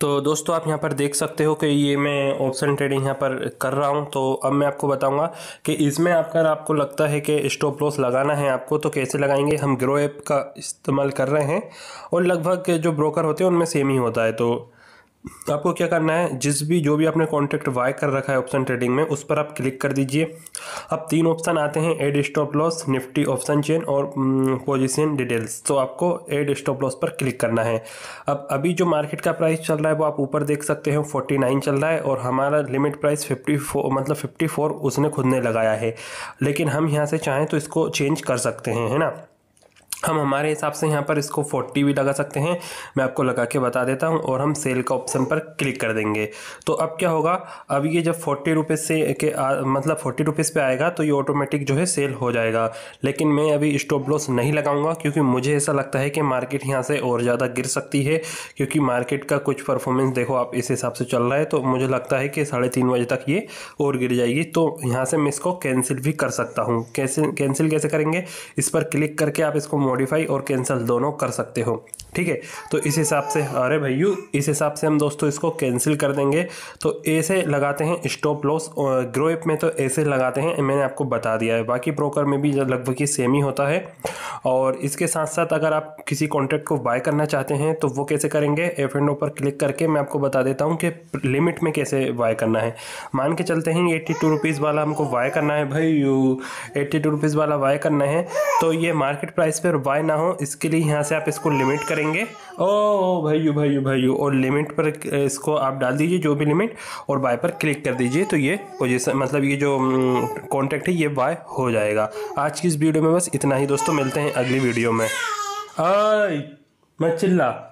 तो दोस्तों आप यहाँ पर देख सकते हो कि ये मैं ऑप्शन ट्रेडिंग यहाँ पर कर रहा हूँ तो अब मैं आपको बताऊँगा कि इसमें आपका आपको लगता है कि स्टॉप लॉस लगाना है आपको तो कैसे लगाएंगे हम ग्रो ऐप का इस्तेमाल कर रहे हैं और लगभग जो ब्रोकर होते हैं उनमें सेम ही होता है तो तो आपको क्या करना है जिस भी जो भी आपने कॉन्ट्रैक्ट वाई कर रखा है ऑप्शन ट्रेडिंग में उस पर आप क्लिक कर दीजिए अब तीन ऑप्शन आते हैं add stop loss nifty option chain और पोजीशन mm, डिटेल्स तो आपको एड स्टॉप लॉस पर क्लिक करना है अब अभी जो मार्केट का प्राइस चल रहा है वो आप ऊपर देख सकते हैं फोर्टी नाइन चल रहा है और हमारा लिमिट प्राइस फिफ्टी मतलब फिफ्टी फोर उसने खुद ने लगाया है लेकिन हम यहाँ से चाहें तो इसको चेंज कर सकते हैं है ना हम हमारे हिसाब से यहाँ पर इसको 40 भी लगा सकते हैं मैं आपको लगा के बता देता हूँ और हम सेल का ऑप्शन पर क्लिक कर देंगे तो अब क्या होगा अब ये जब फोर्टी रुपीज़ से के आ, मतलब फोर्टी रुपीज़ पे आएगा तो ये ऑटोमेटिक जो है सेल हो जाएगा लेकिन मैं अभी स्टॉप लॉस नहीं लगाऊंगा क्योंकि मुझे ऐसा लगता है कि मार्केट यहाँ से और ज़्यादा गिर सकती है क्योंकि मार्केट का कुछ परफॉर्मेंस देखो आप इस हिसाब से चल रहा है तो मुझे लगता है कि साढ़े तीन बजे तक ये और गिर जाएगी तो यहाँ से मैं इसको कैंसिल भी कर सकता हूँ कैंसिल कैंसिल कैसे करेंगे इस पर क्लिक करके आप इसको मॉडिफाई और कैंसिल दोनों कर सकते हो ठीक है तो इस हिसाब से अरे भैयू इस हिसाब से हम दोस्तों इसको कैंसिल कर देंगे तो ऐसे लगाते हैं स्टॉप लॉस ग्रो एप में तो ऐसे लगाते हैं मैंने आपको बता दिया है बाकी ब्रोकर में भी लगभग ये सेम ही होता है और इसके साथ साथ अगर आप किसी कॉन्ट्रैक्ट को बाय करना चाहते हैं तो वो कैसे करेंगे एफ एंड ओ पर क्लिक करके मैं आपको बता देता हूँ कि लिमिट में कैसे बाय करना है मान के चलते हैं एट्टी टू रुपीज़ वाला हमको बाय करना है यू एट्टी टू रुपीज़ वाला बाय करना है तो ये मार्केट प्राइस पर बाय ना हो इसके लिए यहाँ से आप इसको लिमिट करें करेंगे ओ भाइयों भाइयों भाइयों और लिमिट पर इसको आप डाल दीजिए जो भी लिमिट और बाय पर क्लिक कर दीजिए तो ये पोजिशन मतलब ये जो कॉन्टैक्ट है ये बाय हो जाएगा आज की इस वीडियो में बस इतना ही दोस्तों मिलते हैं अगली वीडियो में मैं चिल्ला